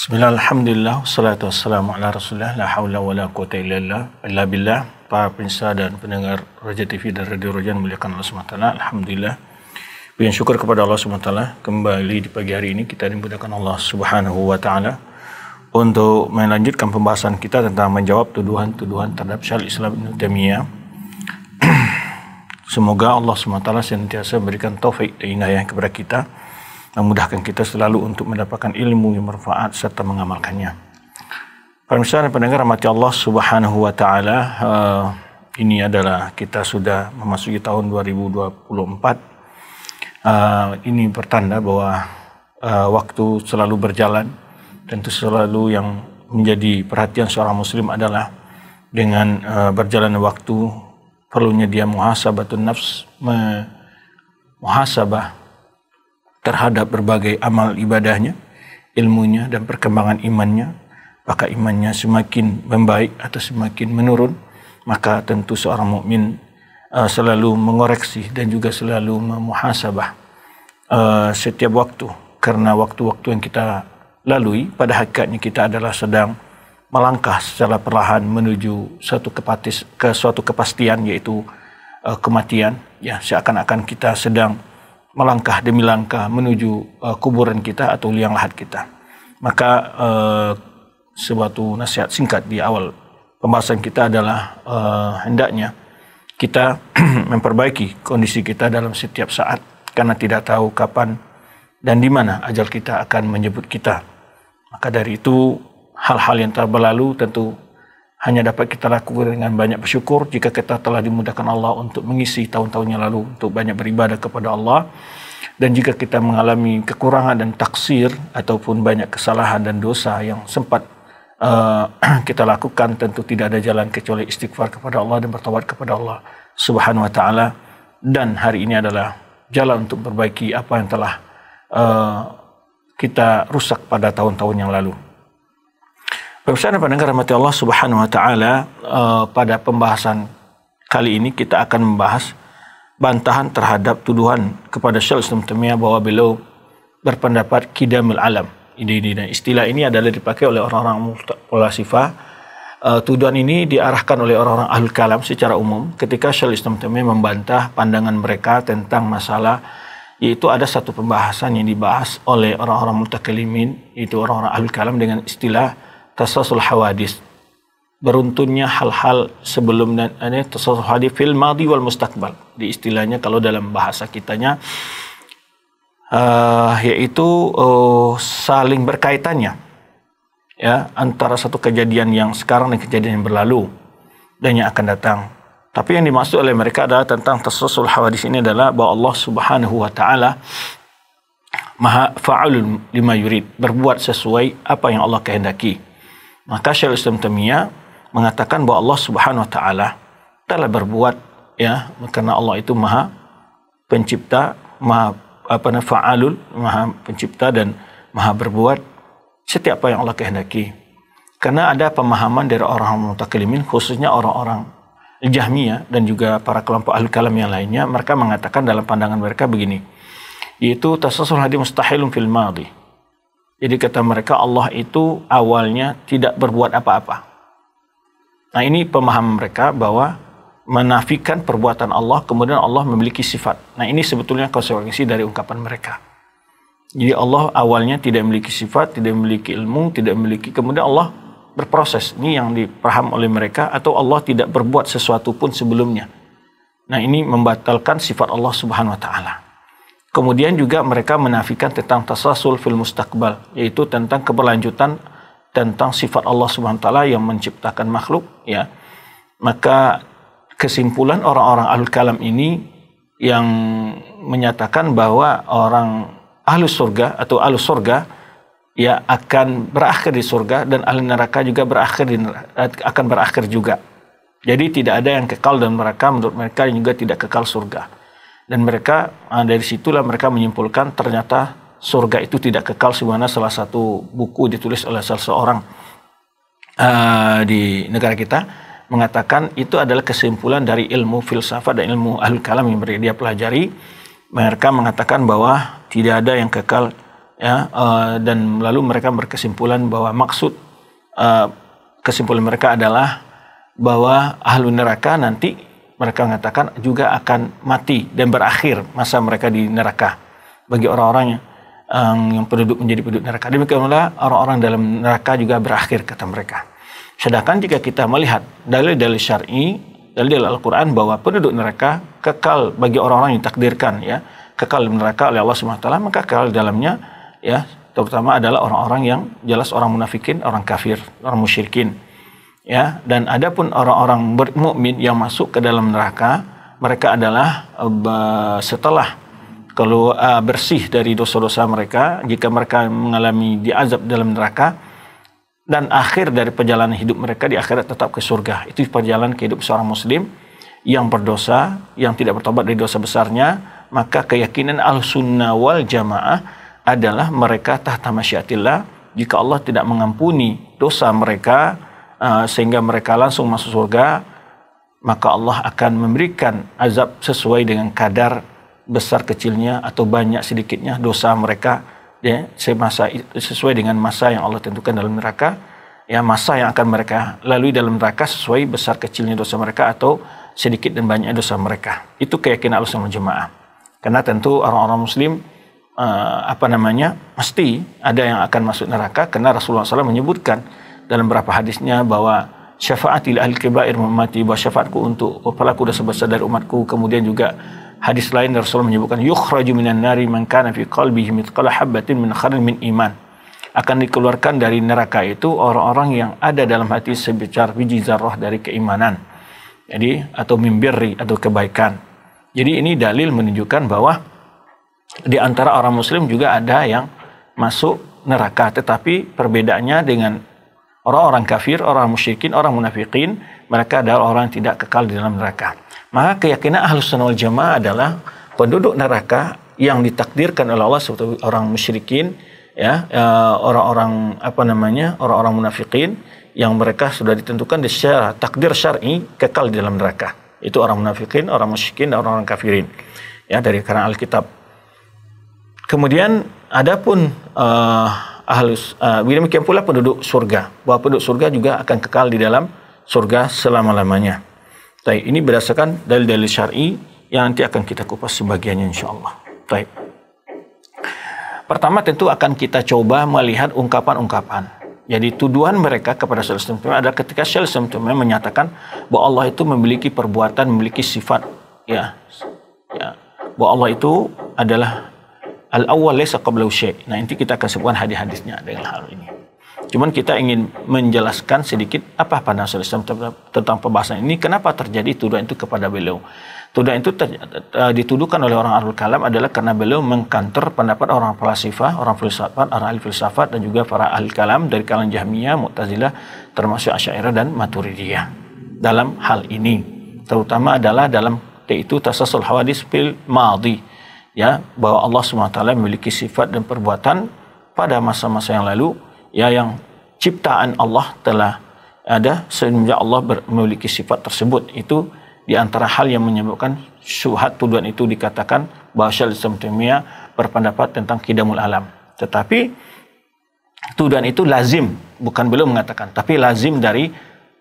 Bismillahirrahmanirrahim. Salatu wassalamu ala rasulullah. La hawla wa la quwata illa illa billah. Para pemirsa dan pendengar Raja TV dan Radio Rojan muliakan Allah SWT. Alhamdulillah. Puji syukur kepada Allah SWT. Kembali di pagi hari ini kita dimudahkan Allah Subhanahu wa taala untuk melanjutkan pembahasan kita tentang menjawab tuduhan-tuduhan terhadap Syarif Islam Ibnu Taimiyah. Semoga Allah SWT senantiasa berikan taufik dan inayah kepada kita dan mudahkan kita selalu untuk mendapatkan ilmu yang bermanfaat serta mengamalkannya. Para misalnya pendengar rahmati Allah Subhanahu wa taala, uh, ini adalah kita sudah memasuki tahun 2024. Uh, eh, ini pertanda bahwa uh, waktu selalu berjalan Tentu selalu yang menjadi perhatian seorang muslim adalah dengan uh, berjalan waktu perlunya dia muhasabatun nafs muhasabah terhadap berbagai amal ibadahnya, ilmunya dan perkembangan imannya, maka imannya semakin membaik atau semakin menurun, maka tentu seorang mukmin uh, selalu mengoreksi dan juga selalu memuhasabah uh, setiap waktu karena waktu-waktu yang kita lalui pada hakikatnya kita adalah sedang melangkah secara perlahan menuju suatu kepatis ke suatu kepastian yaitu uh, kematian ya seakan-akan kita sedang melangkah demi langkah menuju uh, kuburan kita atau liang lahat kita. Maka uh, suatu nasihat singkat di awal pembahasan kita adalah uh, hendaknya kita memperbaiki kondisi kita dalam setiap saat karena tidak tahu kapan dan di mana ajal kita akan menyebut kita. Maka dari itu hal-hal yang telah berlalu tentu hanya dapat kita lakukan dengan banyak bersyukur jika kita telah dimudahkan Allah untuk mengisi tahun-tahun yang lalu untuk banyak beribadah kepada Allah dan jika kita mengalami kekurangan dan taksir ataupun banyak kesalahan dan dosa yang sempat uh, kita lakukan tentu tidak ada jalan kecuali istighfar kepada Allah dan bertawad kepada Allah Subhanahu wa taala dan hari ini adalah jalan untuk memperbaiki apa yang telah uh, kita rusak pada tahun-tahun yang lalu. Pemirsa dan pendengar rahmati Allah Subhanahu wa taala, eh, pada pembahasan kali ini kita akan membahas bantahan terhadap tuduhan kepada Syekh Islam Temia bahwa beliau berpendapat kidamul alam. ini ini istilah ini adalah dipakai oleh orang-orang mutasawwifah. Eh, tuduhan ini diarahkan oleh orang-orang ahlul kalam secara umum ketika Syekh Islam Temia membantah pandangan mereka tentang masalah yaitu ada satu pembahasan yang dibahas oleh orang-orang mutakalimin, yaitu orang-orang ahlul kalam dengan istilah tasasul hawadis beruntunnya hal-hal sebelum dan eh, ini tasasul hadis fil madi wal mustaqbal di istilahnya kalau dalam bahasa kitanya uh, yaitu uh, saling berkaitannya ya antara satu kejadian yang sekarang dan kejadian yang berlalu dan yang akan datang tapi yang dimaksud oleh mereka adalah tentang tasasul hawadis ini adalah bahwa Allah Subhanahu wa taala maha fa'alun lima yurid berbuat sesuai apa yang Allah kehendaki maka Syekh Islam Taimiyah mengatakan bahwa Allah Subhanahu wa taala telah berbuat ya karena Allah itu Maha pencipta, Maha apa namanya fa'alul, Maha pencipta dan Maha berbuat setiap apa yang Allah kehendaki. Karena ada pemahaman dari orang-orang mutakalimin khususnya orang-orang Jahmiyah dan juga para kelompok ahli kalam yang lainnya mereka mengatakan dalam pandangan mereka begini yaitu tasasul hadi mustahilun fil madhi jadi kata mereka Allah itu awalnya tidak berbuat apa-apa. Nah ini pemahaman mereka bahwa menafikan perbuatan Allah kemudian Allah memiliki sifat. Nah ini sebetulnya konsekuensi dari ungkapan mereka. Jadi Allah awalnya tidak memiliki sifat, tidak memiliki ilmu, tidak memiliki kemudian Allah berproses. Ini yang dipaham oleh mereka atau Allah tidak berbuat sesuatu pun sebelumnya. Nah ini membatalkan sifat Allah Subhanahu wa taala. Kemudian juga mereka menafikan tentang tasasul fil mustaqbal, yaitu tentang keberlanjutan tentang sifat Allah Subhanahu wa taala yang menciptakan makhluk, ya. Maka kesimpulan orang-orang al kalam ini yang menyatakan bahwa orang ahli surga atau ahli surga ya akan berakhir di surga dan ahli neraka juga berakhir di neraka, akan berakhir juga. Jadi tidak ada yang kekal dan mereka menurut mereka juga tidak kekal surga dan mereka ah, dari situlah mereka menyimpulkan ternyata surga itu tidak kekal sebagaimana salah satu buku ditulis oleh salah seorang uh, di negara kita mengatakan itu adalah kesimpulan dari ilmu filsafat dan ilmu al kalam yang dia pelajari mereka mengatakan bahwa tidak ada yang kekal ya uh, dan lalu mereka berkesimpulan bahwa maksud uh, kesimpulan mereka adalah bahwa ahlu neraka nanti mereka mengatakan juga akan mati dan berakhir masa mereka di neraka bagi orang-orang yang, eh, yang penduduk menjadi penduduk neraka demikian pula orang-orang dalam neraka juga berakhir kata mereka sedangkan jika kita melihat dalil-dalil syar'i dalil-dalil Al-Qur'an bahwa penduduk neraka kekal bagi orang-orang yang takdirkan ya kekal di neraka oleh Allah swt maka kekal dalamnya ya terutama adalah orang-orang yang jelas orang munafikin, orang kafir, orang musyrikin ya dan adapun orang-orang mukmin yang masuk ke dalam neraka mereka adalah eh, setelah kalau eh, bersih dari dosa-dosa mereka jika mereka mengalami diazab dalam neraka dan akhir dari perjalanan hidup mereka di akhirat tetap ke surga itu perjalanan kehidupan seorang muslim yang berdosa yang tidak bertobat dari dosa besarnya maka keyakinan al-sunnah wal jamaah adalah mereka tahta masyiatillah jika Allah tidak mengampuni dosa mereka Eh, sehingga mereka langsung masuk surga, maka Allah akan memberikan azab sesuai dengan kadar besar kecilnya atau banyak sedikitnya dosa mereka ya semasa sesuai dengan masa yang Allah tentukan dalam neraka ya masa yang akan mereka lalui dalam neraka sesuai besar kecilnya dosa mereka atau sedikit dan banyak dosa mereka itu keyakinan Allah jemaah karena tentu orang-orang muslim eh, apa namanya mesti ada yang akan masuk neraka karena Rasulullah SAW menyebutkan dalam beberapa hadisnya bahwa syafaatil ahli kibair ummati bahwa syafaatku untuk pelaku dosa besar dari umatku kemudian juga hadis lain Rasulullah menyebutkan yukhraju minan nari man kana fi qalbihi mithqala habatin min khardal min iman akan dikeluarkan dari neraka itu orang-orang yang ada dalam hati sebesar biji zarah dari keimanan. Jadi atau mimbiri atau kebaikan. Jadi ini dalil menunjukkan bahwa di antara orang muslim juga ada yang masuk neraka tetapi perbedaannya dengan Orang-orang kafir, orang musyrikin, orang munafikin, mereka adalah orang yang tidak kekal di dalam neraka. Maka keyakinan ahlus sunnah wal jamaah adalah penduduk neraka yang ditakdirkan oleh Allah seperti orang musyrikin, ya eh, orang-orang apa namanya orang-orang munafikin yang mereka sudah ditentukan secara takdir syar'i kekal di dalam neraka. Itu orang munafikin, orang musyrikin, dan orang-orang kafirin. Ya dari karena Alkitab. Kemudian adapun uh, ahli ah, uh, demikian pula penduduk surga bahwa penduduk surga juga akan kekal di dalam surga selama-lamanya. Baik, ini berdasarkan dalil-dalil syar'i yang nanti akan kita kupas sebagiannya insyaallah. Baik. Pertama tentu akan kita coba melihat ungkapan-ungkapan. Jadi tuduhan mereka kepada Rasul adalah ketika Rasul menyatakan bahwa Allah itu memiliki perbuatan, memiliki sifat ya. Ya, bahwa Allah itu adalah al awal lesa syai'. Nah, nanti kita akan sebutkan hadis-hadisnya dengan hal ini. Cuman kita ingin menjelaskan sedikit apa pandangan Rasulullah tentang, pembahasan ini, kenapa terjadi tuduhan itu kepada beliau. Tuduhan itu eh, dituduhkan oleh orang Arul Kalam adalah karena beliau mengkantor pendapat orang falsifah, orang filsafat, orang ahli filsafat dan juga para ahli kalam dari kalangan Jahmiyah, Mu'tazilah, termasuk Asy'ariyah dan Maturidiyah. Dalam hal ini, terutama adalah dalam yaitu tasasul hawadis fil madhi ya bahwa Allah SWT memiliki sifat dan perbuatan pada masa-masa yang lalu ya yang ciptaan Allah telah ada Sehingga Allah memiliki sifat tersebut itu di antara hal yang menyebabkan suhat tuduhan itu dikatakan bahwa Syekh Tumia berpendapat tentang kidamul alam tetapi tuduhan itu lazim bukan belum mengatakan tapi lazim dari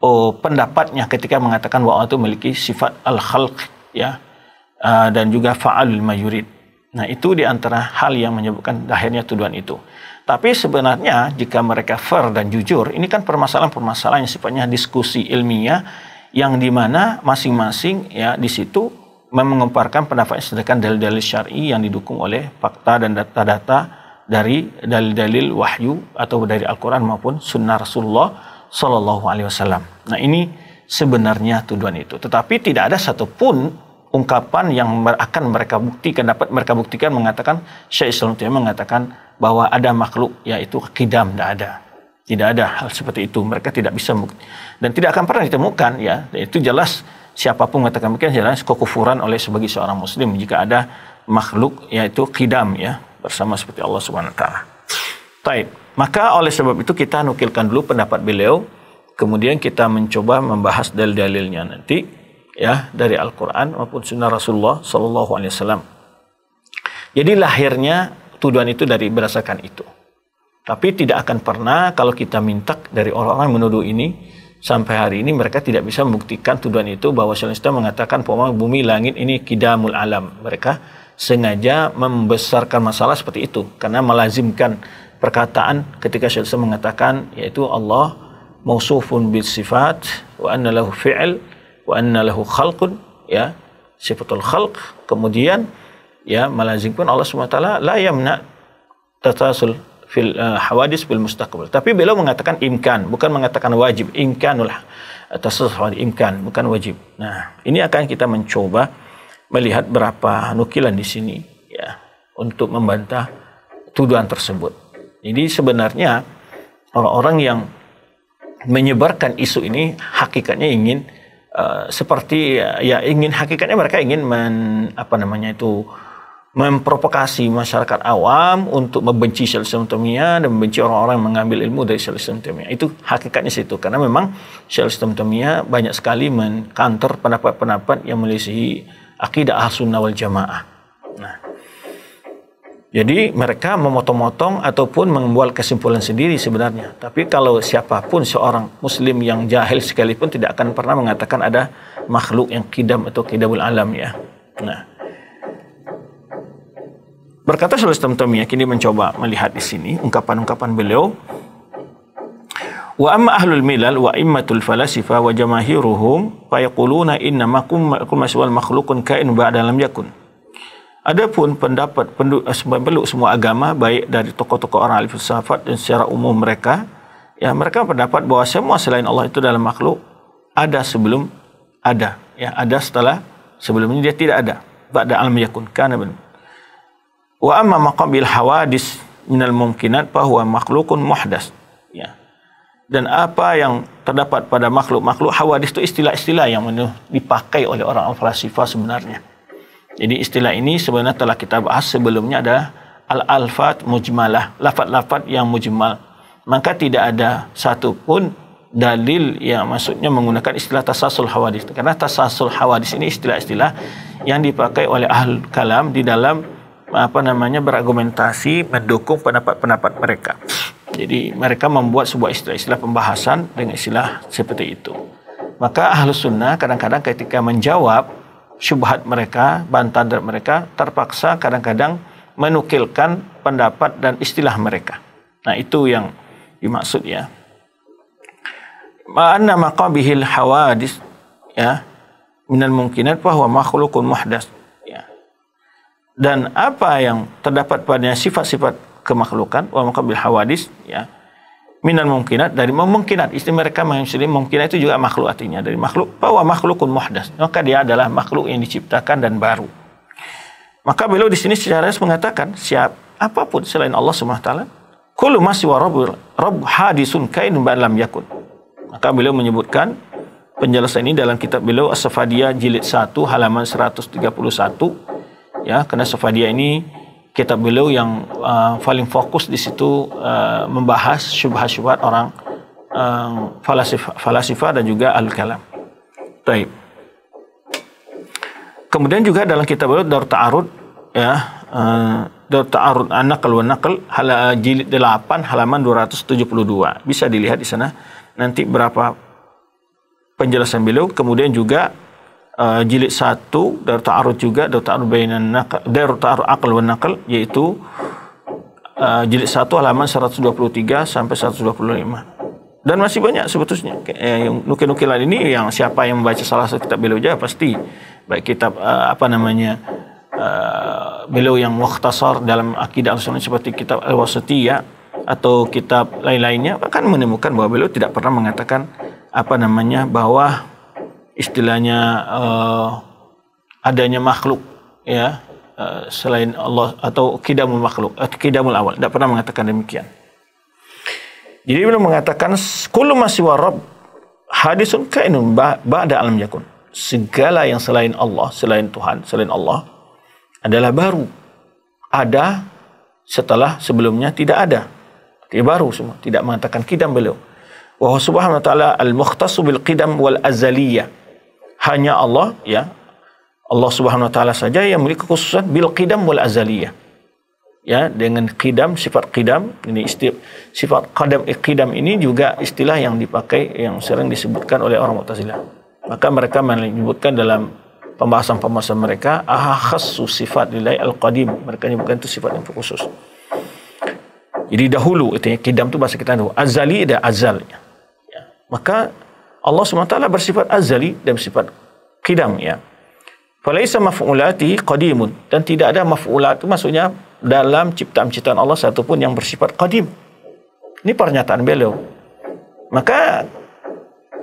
oh, pendapatnya ketika mengatakan bahwa Allah itu memiliki sifat al-khalq ya ah, dan juga fa'al mayurid Nah, itu di antara hal yang menyebabkan akhirnya tuduhan itu. Tapi sebenarnya jika mereka fair dan jujur, ini kan permasalahan-permasalahan yang sifatnya diskusi ilmiah yang di mana masing-masing ya di situ mengemparkan pendapat sedangkan dalil-dalil syar'i yang didukung oleh fakta dan data-data dari dalil-dalil wahyu atau dari Al-Quran maupun sunnah Rasulullah Shallallahu Alaihi Wasallam. Nah ini sebenarnya tuduhan itu. Tetapi tidak ada satupun ungkapan yang akan mereka buktikan dapat mereka buktikan mengatakan Syekh Islam Taimiyah mengatakan bahwa ada makhluk yaitu kidam tidak ada tidak ada hal seperti itu mereka tidak bisa bukti. dan tidak akan pernah ditemukan ya itu jelas siapapun mengatakan mungkin jelas kekufuran oleh sebagai seorang muslim jika ada makhluk yaitu kidam ya bersama seperti Allah Subhanahu wa taala. Taib. Maka oleh sebab itu kita nukilkan dulu pendapat beliau kemudian kita mencoba membahas dalil-dalilnya nanti ya dari Al-Qur'an maupun sunnah Rasulullah sallallahu alaihi wasallam. Jadi lahirnya tuduhan itu dari berdasarkan itu. Tapi tidak akan pernah kalau kita minta dari orang-orang menuduh ini sampai hari ini mereka tidak bisa membuktikan tuduhan itu bahwa Islam mengatakan bahwa bumi langit ini kidamul alam. Mereka sengaja membesarkan masalah seperti itu karena melazimkan perkataan ketika Syekh mengatakan yaitu Allah mausufun bil sifat wa anna lahu fi'l wa anna lahu khalqun ya sifatul khalq kemudian ya pun Allah SWT la yamna tatasul fil uh, hawadis bil mustaqbal. Tapi beliau mengatakan imkan, bukan mengatakan wajib. Imkanul tasasul imkan, bukan wajib. Nah, ini akan kita mencoba melihat berapa nukilan di sini ya untuk membantah tuduhan tersebut. Jadi sebenarnya orang-orang yang menyebarkan isu ini hakikatnya ingin Eh, seperti ya, ya ingin hakikatnya mereka ingin men, apa namanya itu memprovokasi masyarakat awam untuk membenci Islam Temia dan membenci orang-orang yang mengambil ilmu dari Islam Temia. Itu hakikatnya situ karena memang Islam Temia banyak sekali mengkantor pendapat-pendapat yang melisihi akidah Ahlussunnah wal Jamaah. Nah, jadi mereka memotong-motong ataupun membuat kesimpulan sendiri sebenarnya. Tapi kalau siapapun seorang muslim yang jahil sekalipun tidak akan pernah mengatakan ada makhluk yang kidam atau kidabul alam ya. Nah. Berkata Syarif Tamtami ya, kini mencoba melihat di sini ungkapan-ungkapan beliau. Wa amma ahlul milal wa immatul falasifa wa jamahiruhum inna ma kum makhluqun kain ba'da lam yakun. Adapun pendapat penduduk, eh, penduduk semua agama baik dari tokoh-tokoh orang alif filsafat dan secara umum mereka ya mereka pendapat bahwa semua selain Allah itu dalam makhluk ada sebelum ada ya ada setelah sebelumnya dia tidak ada ba'da alam yakun kana bin wa amma bil hawadis minal mumkinat bahwa makhlukun muhdas ya dan apa yang terdapat pada makhluk makhluk hawadis itu istilah-istilah yang dipakai oleh orang al-falsafah sebenarnya jadi istilah ini sebenarnya telah kita bahas sebelumnya ada al-alfat mujmalah, lafat-lafat yang mujmal. Maka tidak ada satupun dalil yang maksudnya menggunakan istilah tasasul hawadis. Karena tasasul hawadis ini istilah-istilah yang dipakai oleh ahl kalam di dalam apa namanya berargumentasi mendukung pendapat-pendapat mereka. Jadi mereka membuat sebuah istilah-istilah pembahasan dengan istilah seperti itu. Maka ahlus sunnah kadang-kadang ketika menjawab syubhat mereka, bantahan mereka, terpaksa kadang-kadang menukilkan pendapat dan istilah mereka. Nah, itu yang dimaksud ya. Ma'anna maqabihil hawadis ya minal mungkinat bahwa makhlukun muhdas ya. Dan apa yang terdapat pada sifat-sifat kemakhlukan wa maqabil hawadis ya Minan mungkinat dari memungkinat istri mereka mengisi mungkinat itu juga makhluk artinya dari makhluk bahwa makhlukun muhdas maka dia adalah makhluk yang diciptakan dan baru maka beliau di sini secara mengatakan siap apapun selain Allah Subhanahu wa taala kullu masiwa rabbul rabb hadisun kain lam yakun maka beliau menyebutkan penjelasan ini dalam kitab beliau As-Safadiyah jilid 1 halaman 131 ya karena Safadiyah ini kita beliau yang uh, paling fokus di situ uh, membahas syubhat-syubhat orang falasifah, eh, falasifah dan juga al-kalam. Baik. Kemudian juga dalam kitab beliau Dar Ta'arud ya, uh, Dar Ta'arud An-Naql wa Naql hal jilid 8 halaman 272. Bisa dilihat di sana nanti berapa penjelasan beliau kemudian juga uh, jilid satu dari ta'arud juga dari ta'arud bainan naqal dari ta'arud aql wa naqal yaitu uh, jilid satu halaman 123 sampai 125. Dan masih banyak sebetulnya eh, yang nukil-nukilan ini yang siapa yang membaca salah satu kitab beliau aja pasti baik kitab uh, apa namanya uh, beliau yang mukhtasar dalam akidah al-sunnah seperti kitab al-wasatiyah atau kitab lain-lainnya akan menemukan bahwa beliau tidak pernah mengatakan apa namanya bahwa istilahnya uh, adanya makhluk ya uh, selain Allah atau kidamul makhluk atau eh, kidamul awal tidak pernah mengatakan demikian jadi beliau mengatakan kullu masiwa rabb hadisun kainun ba'da alam yakun segala yang selain Allah selain Tuhan selain Allah adalah baru ada setelah sebelumnya tidak ada tidak baru semua tidak mengatakan kidam beliau wa subhanahu wa ta'ala al-mukhtassu bil qidam wal azaliyah hanya Allah ya Allah Subhanahu wa taala saja yang memiliki kekhususan bil qidam wal azaliyah. Ya, dengan qidam sifat qidam ini isti, sifat qadam eh, qidam ini juga istilah yang dipakai yang sering disebutkan oleh orang Mu'tazilah. Maka mereka menyebutkan dalam pembahasan-pembahasan mereka ah khassu sifat lillahi al qadim. Mereka menyebutkan itu sifat yang khusus. Jadi dahulu itu qidam itu bahasa kita dahulu. Azali ada azal. Ya. Maka Allah SWT bersifat azali dan bersifat kidam ya. Falaisa maf'ulati qadimun dan tidak ada maf'ulat itu maksudnya dalam ciptaan-ciptaan Allah satupun yang bersifat qadim. Ini pernyataan beliau. Maka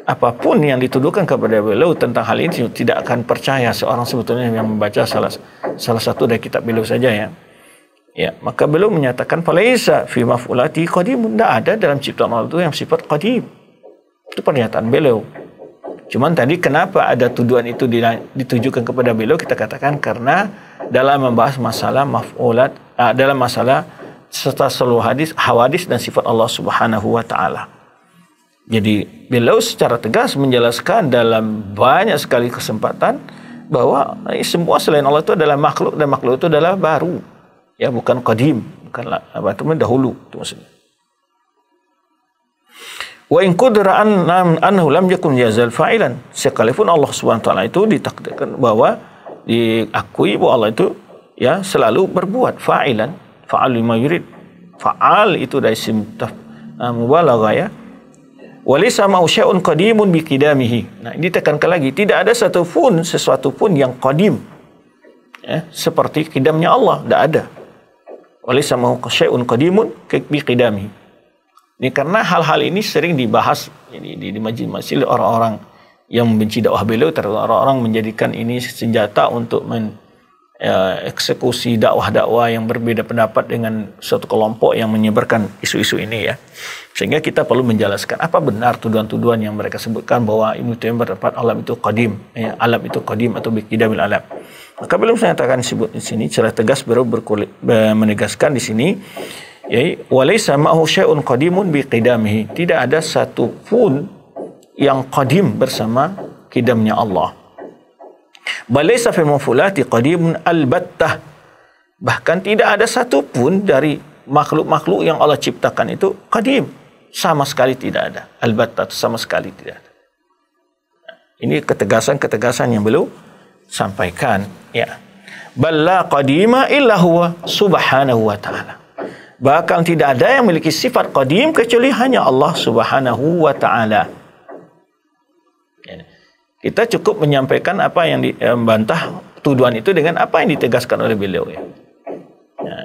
apapun yang dituduhkan kepada beliau tentang hal ini tidak akan percaya seorang sebetulnya yang membaca salah salah satu dari kitab beliau saja ya. Ya, maka beliau menyatakan falaisa fi maf'ulati qadimun. Tidak ada dalam ciptaan Allah itu yang sifat qadim. Itu pernyataan beliau. Cuman tadi kenapa ada tuduhan itu ditujukan kepada beliau kita katakan karena dalam membahas masalah maf'ulat uh, dalam masalah serta seluruh hadis hawadis dan sifat Allah Subhanahu wa taala. Jadi beliau secara tegas menjelaskan dalam banyak sekali kesempatan bahwa eh, semua selain Allah itu adalah makhluk dan makhluk itu adalah baru. Ya bukan qadim, bukan apa itu dahulu itu maksudnya. Wa in qudra annahu lam yakun yazal fa'ilan. Sekalipun Allah Subhanahu wa taala itu ditakdirkan bahwa diakui bahwa Allah itu ya selalu berbuat fa'ilan, fa'al lima yurid. Fa'al itu dari isim eh, mubalaghah ya. Walisa mausya'un qadimun biqidamihi. Nah, ini tekankan lagi, tidak ada satu pun sesuatu pun yang qadim. Ya, seperti kidamnya Allah, tidak ada. Walisa mausya'un qadimun biqidamihi ini karena hal-hal ini sering dibahas ini, di, di majelis-majelis orang-orang yang membenci dakwah beliau, terutama orang-orang menjadikan ini senjata untuk men, ya, dakwah-dakwah yang berbeda pendapat dengan suatu kelompok yang menyebarkan isu-isu ini ya. Sehingga kita perlu menjelaskan apa benar tuduhan-tuduhan yang mereka sebutkan bahwa Ibnu Taimiyah berdapat alam itu qadim, ya, alam itu qadim atau biqidamil alam. Maka belum saya katakan disebut di sini secara tegas baru eh, menegaskan di sini Yai walaysa ma'hu syai'un qadimun biqidamihi. Tidak ada satu pun yang qadim bersama kidamnya Allah. Balaysa fil mufulati qadimun albattah. Bahkan tidak ada satu pun dari makhluk-makhluk yang Allah ciptakan itu qadim. Sama sekali tidak ada. Albattah sama sekali tidak ada. Ini ketegasan-ketegasan yang belum sampaikan. Ya. Balla qadima illa huwa subhanahu wa ta'ala. Bahkan tidak ada yang memiliki sifat qadim kecuali hanya Allah Subhanahu wa taala. Kita cukup menyampaikan apa yang eh, membantah tuduhan itu dengan apa yang ditegaskan oleh beliau ya. ya.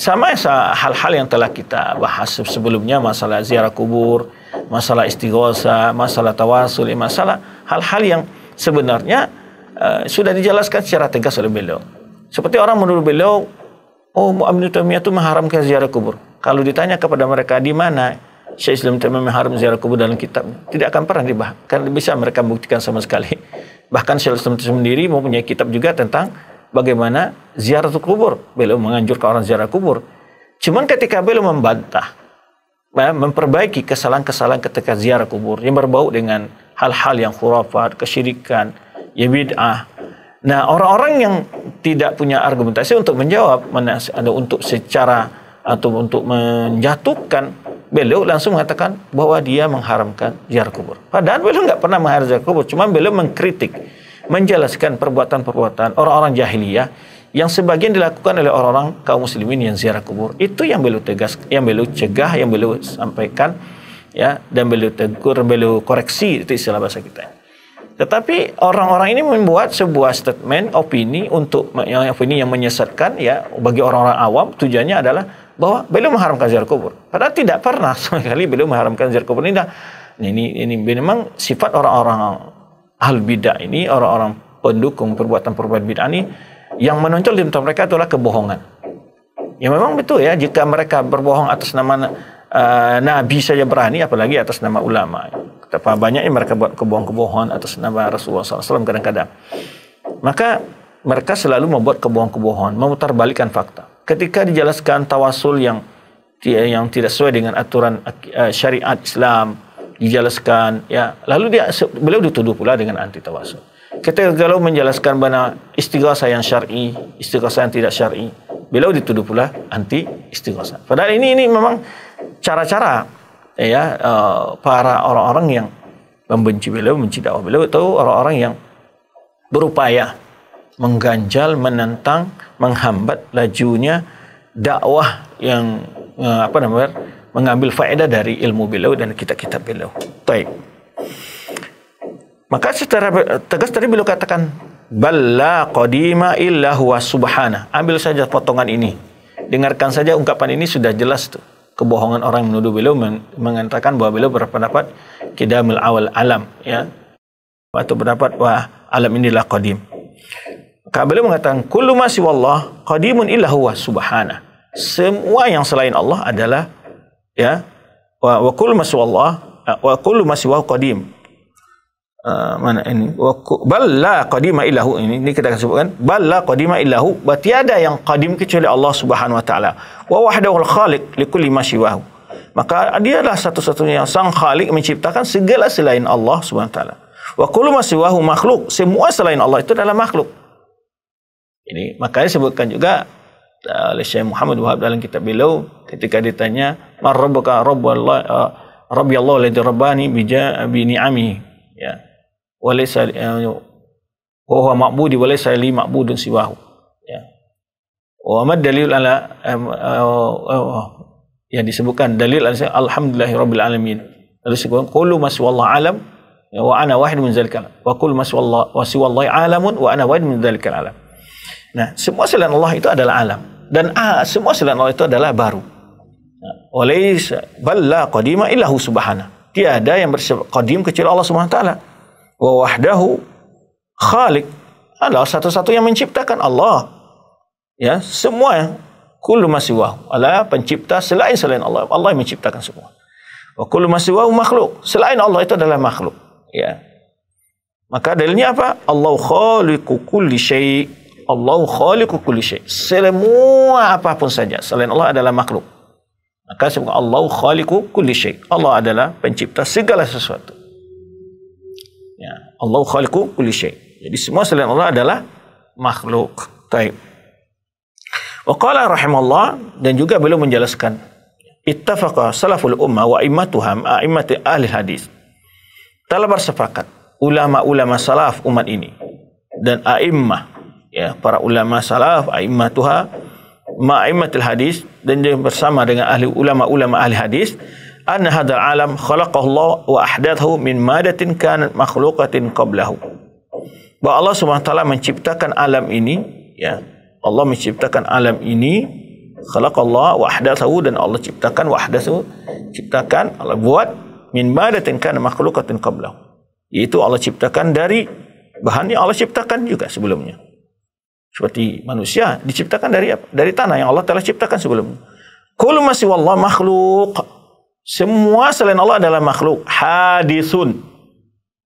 Sama hal-hal yang telah kita bahas sebelumnya masalah ziarah kubur, masalah istighosa, masalah tawasul, masalah hal-hal yang sebenarnya uh, sudah dijelaskan secara tegas oleh beliau. Seperti orang menurut beliau Oh, Ibnu Tamiyah itu mengharamkan ziarah kubur. Kalau ditanya kepada mereka di mana Syekh Islam Tamiyah mengharam ziarah kubur dalam kitab, tidak akan pernah dibahkan bisa mereka buktikan sama sekali. Bahkan Syekh Islam sendiri mempunyai kitab juga tentang bagaimana ziarah kubur. Beliau menganjurkan orang ziarah kubur. Cuman ketika beliau membantah, ya, memperbaiki kesalahan-kesalahan ketika ziarah kubur yang berbau dengan hal-hal yang khurafat, kesyirikan, ya bid'ah, Nah, orang-orang yang tidak punya argumentasi untuk menjawab, ada untuk secara atau untuk menjatuhkan, beliau langsung mengatakan bahwa dia mengharamkan ziarah kubur. Padahal beliau nggak pernah mengharamkan ziarah kubur, cuma beliau mengkritik, menjelaskan perbuatan-perbuatan orang-orang jahiliyah yang sebagian dilakukan oleh orang-orang kaum muslimin yang ziarah kubur. Itu yang beliau tegas, yang beliau cegah, yang beliau sampaikan ya dan beliau tegur, beliau koreksi itu istilah bahasa kita. Tetapi orang-orang ini membuat sebuah statement opini untuk yang opini yang menyesatkan ya bagi orang-orang awam tujuannya adalah bahwa beliau mengharamkan ziarah kubur. Padahal tidak pernah sekali beliau mengharamkan ziarah kubur. Ini dah, ini ini memang sifat orang-orang ahli bidah ini, orang-orang pendukung perbuatan-perbuatan bidah ini yang menonjol di mata mereka adalah kebohongan. Ya memang betul ya jika mereka berbohong atas nama uh, nabi saja berani apalagi atas nama ulama. Betapa banyaknya mereka buat kebohongan-kebohongan atas nama Rasulullah SAW kadang-kadang. Maka mereka selalu membuat kebohongan-kebohongan, memutarbalikan fakta. Ketika dijelaskan tawasul yang yang tidak sesuai dengan aturan eh, syariat Islam, dijelaskan ya lalu dia beliau dituduh pula dengan anti tawasul ketika kalau menjelaskan bana istighosah yang syar'i istighosah yang tidak syar'i beliau dituduh pula anti istighosah padahal ini ini memang cara-cara ya uh, para orang-orang yang membenci beliau, membenci dakwah beliau itu orang-orang yang berupaya mengganjal, menentang, menghambat lajunya dakwah yang uh, apa namanya mengambil faedah dari ilmu beliau dan kitab-kitab beliau. Baik. Maka secara tegas tadi beliau katakan balla qadima illa huwa subhana. Ambil saja potongan ini. Dengarkan saja ungkapan ini sudah jelas tuh kebohongan orang yang menuduh beliau mengatakan bahwa beliau berpendapat kidamil awal alam ya atau berpendapat wah alam inilah qadim Kak beliau mengatakan kullu ma siwallah qadimun illa huwa subhana semua yang selain Allah adalah ya wa, wa kullu ma siwallah wa kullu ma siwahu qadim uh, mana ini balla qadima illahu ini, ini kita akan sebutkan balla qadima illahu bahwa tiada yang qadim kecuali Allah Subhanahu wa taala wa wahdahul khaliq likulli ma siwahu maka dia adalah satu-satunya yang sang khaliq menciptakan segala selain Allah Subhanahu wa taala wa kullu ma siwahu makhluk semua selain Allah itu adalah makhluk ini makanya sebutkan juga ah, oleh Syekh Muhammad Wahab dalam kitab beliau ketika ditanya marrabbaka rabbullah uh, rabbi Allah alladhi rabbani bi ni'ami ya walaysa eh, wa huwa ma'budi walaysa li ma'budun siwahu ya wa mad dalil ala eh, eh, oh, yang disebutkan dalil alhamdulillahi rabbil alamin lalu disebutkan qulu maswallahu ya, alam wa ana wahid min zalikal wa qul maswallahu wa siwallahi alamun wa ana wahid min zalikal alam nah semua selain Allah itu adalah alam dan ah, semua selain Allah itu adalah baru ya, walaysa balla qadima illahu subhanahu tiada yang bersifat qadim kecuali Allah subhanahu wa ta'ala wa wahdahu khalik adalah satu-satunya menciptakan Allah. Ya, semua kullu masiwahu adalah pencipta selain selain Allah. Allah yang menciptakan semua. Wa kullu masiwahu makhluk. Selain Allah itu adalah makhluk. Ya. Maka dalilnya apa? Allah khaliqu kulli syai. Allah khaliqu kulli syai. Semua apapun saja selain Allah adalah makhluk. Maka sebut Allah khaliqu kulli syai. Allah adalah pencipta segala sesuatu. Ya. Allahu khaliqu kulli syai. Jadi semua selain Allah adalah makhluk. Taib. Wa qala rahimahullah dan juga beliau menjelaskan ittafaqa salaful ummah wa immatuham a'immati ahli hadis. Telah bersepakat ulama-ulama salaf umat ini dan a'immah ya para ulama salaf a'immah tuha ma'immatul hadis dan dia bersama dengan ahli ulama-ulama ahli hadis anna hadzal alam khalaqahu Allah wa ahdathahu min madatin kanat makhluqatin qablahu. Bahwa Allah Subhanahu wa taala menciptakan alam ini, ya. Allah menciptakan alam ini khalaqallah wa ahdathahu dan Allah ciptakan wa ahdathahu ciptakan Allah buat min madatin kanat makhluqatin qablahu. Yaitu Allah ciptakan dari bahan yang Allah ciptakan juga sebelumnya. Seperti manusia diciptakan dari apa? Dari tanah yang Allah telah ciptakan sebelumnya. Kullu masih wallah makhluk. Semua selain Allah adalah makhluk. Hadisun.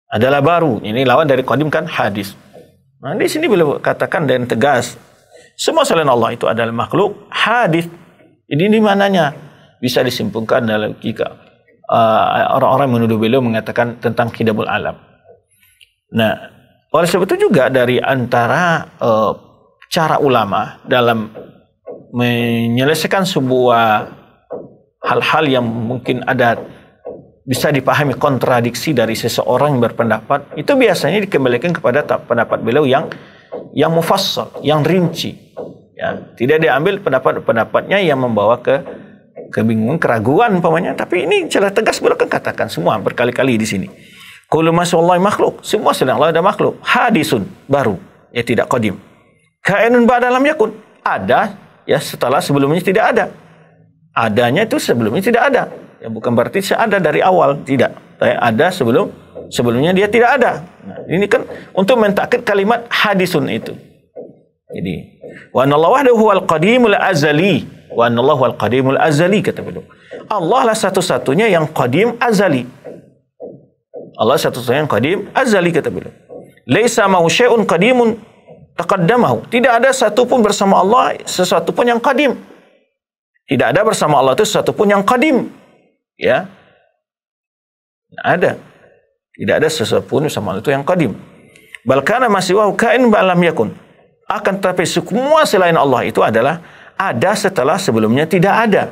Adalah baru. Ini lawan dari qadim kan hadis. Nah, di sini beliau katakan dan tegas. Semua selain Allah itu adalah makhluk. Hadis. Ini di mananya? Bisa disimpulkan dalam jika uh, orang-orang uh, menuduh beliau mengatakan tentang kidabul alam. Nah, oleh sebab itu juga dari antara uh, cara ulama dalam menyelesaikan sebuah hal-hal yang mungkin ada bisa dipahami kontradiksi dari seseorang yang berpendapat itu biasanya dikembalikan kepada pendapat beliau yang yang mufassal, yang rinci. Ya, tidak diambil pendapat-pendapatnya yang membawa ke kebingungan, keraguan umpamanya, tapi ini secara tegas beliau kan katakan semua berkali-kali di sini. Kullu masyaallah makhluk, semua sedang Allah ada makhluk. Hadisun baru, ya tidak qadim. Kainun ba'dalam yakun, ada ya setelah sebelumnya tidak ada. Adanya itu sebelumnya tidak ada. Ya, bukan berarti saya ada dari awal, tidak. Saya ada sebelum sebelumnya dia tidak ada. Nah, ini kan untuk mentakit kalimat hadisun itu. Jadi, wa anallahu qadimul azali. Wa qadimul azali kata beliau. Allah lah satu-satunya yang qadim azali. Allah satu-satunya yang qadim azali kata beliau. Laisa mau syai'un qadimun Tidak ada satupun bersama Allah sesuatu pun yang qadim tidak ada bersama Allah itu sesuatu pun yang kadim. Ya. Tidak ada. Tidak ada sesuatu bersama Allah itu yang kadim. Balkana masih wahu kain ba'lam yakun. Akan tetapi semua selain Allah itu adalah ada setelah sebelumnya tidak ada.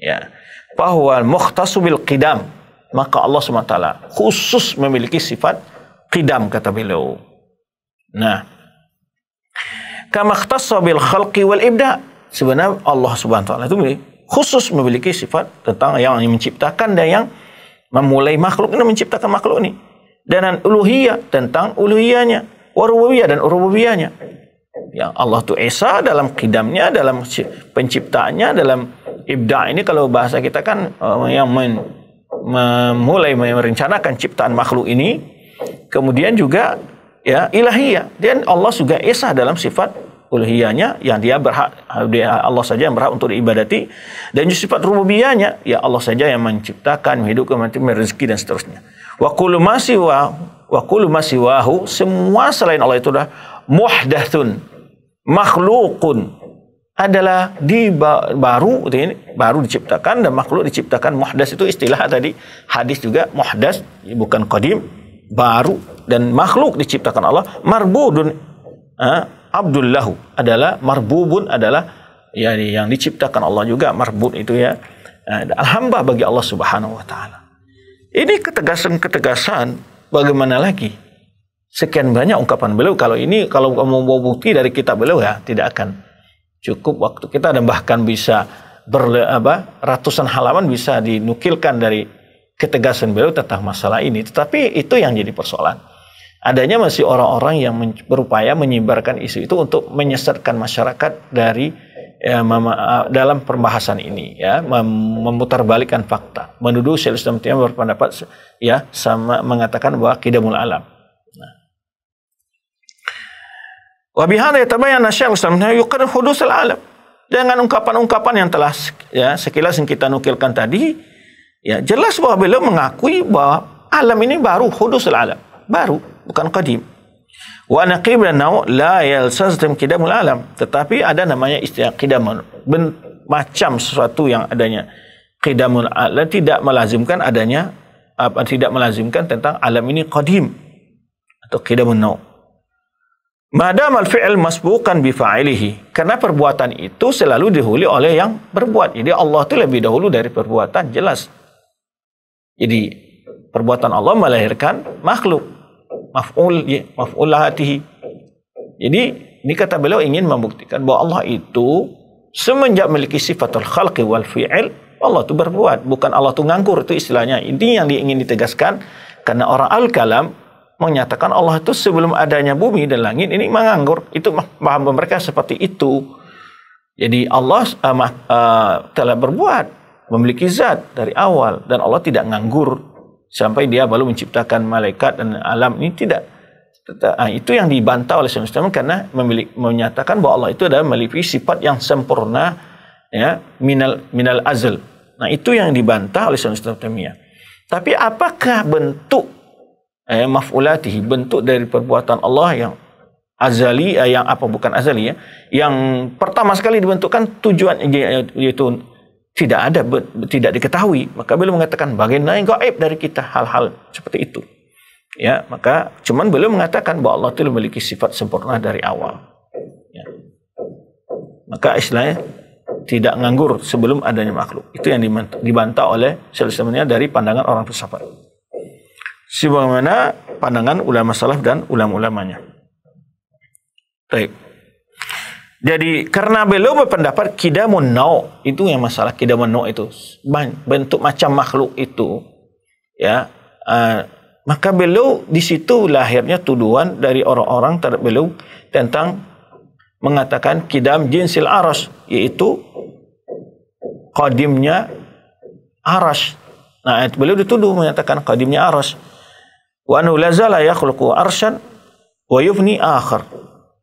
Ya. Bahwa muhtasubil kidam Maka Allah SWT khusus memiliki sifat kidam kata beliau. Nah. Kama bil wal ibda' sebenarnya Allah Subhanahu wa taala itu khusus memiliki sifat tentang yang menciptakan dan yang memulai makhluk ini menciptakan makhluk ini dan uluhiyah tentang uluhiyahnya warubiyah dan rububiyahnya ya Allah tu Esa dalam kidamnya dalam penciptaannya dalam ibda ini kalau bahasa kita kan eh, yang men, memulai merencanakan ciptaan makhluk ini kemudian juga ya ilahiyah dan Allah juga Esa dalam sifat uluhiyahnya yang dia berhak dia Allah saja yang berhak untuk diibadati dan sifat rububiyahnya ya Allah saja yang menciptakan menghidupkan mati rezeki dan seterusnya wa kullu siwa wa kullu siwahu semua selain Allah itu adalah muhdatsun makhlukun adalah di baru ini baru diciptakan dan makhluk diciptakan muhdas itu istilah tadi hadis juga muhdas bukan qadim baru dan makhluk diciptakan Allah marbudun ah, abdullahu adalah marbubun adalah ya yang diciptakan Allah juga marbun itu ya alhamdulillah nah, bagi Allah Subhanahu wa taala. Ini ketegasan-ketegasan bagaimana lagi? Sekian banyak ungkapan beliau kalau ini kalau kamu mau bukti dari kitab beliau ya tidak akan cukup waktu kita dan bahkan bisa berle, apa, ratusan halaman bisa dinukilkan dari ketegasan beliau tentang masalah ini. Tetapi itu yang jadi persoalan adanya masih orang-orang yang men berupaya menyebarkan isu itu untuk menyesatkan masyarakat dari ya, mama, dalam pembahasan ini ya mem memutarbalikkan fakta menuduh selisih Islam berpendapat ya sama mengatakan bahwa kidamul alam nah. wa bihadha yatabayyana Syaikhul Islam Taimiyah yuqir hudusul alam dengan ungkapan-ungkapan yang telah ya sekilas yang kita nukilkan tadi ya jelas bahwa beliau mengakui bahwa alam ini baru hudusul alam baru, bukan qadim. Wa naqib dan nau la yalsazim qidamul alam. Tetapi ada namanya istilah kidam, macam sesuatu yang adanya. Qidamul alam tidak melazimkan adanya apa tidak melazimkan tentang alam ini qadim atau qidamun nau. Madam al-fi'l masbukan bifa'ilihi. Karena perbuatan itu selalu dihuli oleh yang berbuat. Jadi Allah itu lebih dahulu dari perbuatan, jelas. Jadi perbuatan Allah melahirkan makhluk maf'ul ya, maf'ul Jadi ini kata beliau ingin membuktikan bahwa Allah itu semenjak memiliki sifatul khalqi wal fi'il Allah itu berbuat bukan Allah itu nganggur itu istilahnya ini yang ingin ditegaskan karena orang al-kalam menyatakan Allah itu sebelum adanya bumi dan langit ini menganggur itu paham mereka seperti itu jadi Allah uh, uh, telah berbuat memiliki zat dari awal dan Allah tidak nganggur sampai dia baru menciptakan malaikat dan alam ini tidak ah, itu yang dibantah oleh Islam karena memiliki, menyatakan bahwa Allah itu adalah memiliki sifat yang sempurna ya minal minal azal nah itu yang dibantah oleh Islam ya tapi apakah bentuk eh, maf'ulatihi bentuk dari perbuatan Allah yang azali eh, yang apa bukan azali ya yang pertama sekali dibentukkan tujuan yaitu tidak ada tidak diketahui maka beliau mengatakan bagaimana yang gaib dari kita hal-hal seperti itu ya maka cuman beliau mengatakan bahwa Allah itu memiliki sifat sempurna dari awal ya. maka istilahnya tidak nganggur sebelum adanya makhluk itu yang dibantah oleh sebenarnya dari pandangan orang filsafat sebagaimana pandangan ulama salaf dan ulama-ulamanya baik jadi karena beliau berpendapat kidamun nau itu yang masalah kidamun nau itu bentuk macam makhluk itu ya uh, maka beliau di situ lahirnya tuduhan dari orang-orang terhadap beliau tentang mengatakan kidam jinsil aras yaitu kodimnya aras. Nah, beliau dituduh menyatakan kodimnya aras. Wa anhu la yakhluqu wa yufni akhar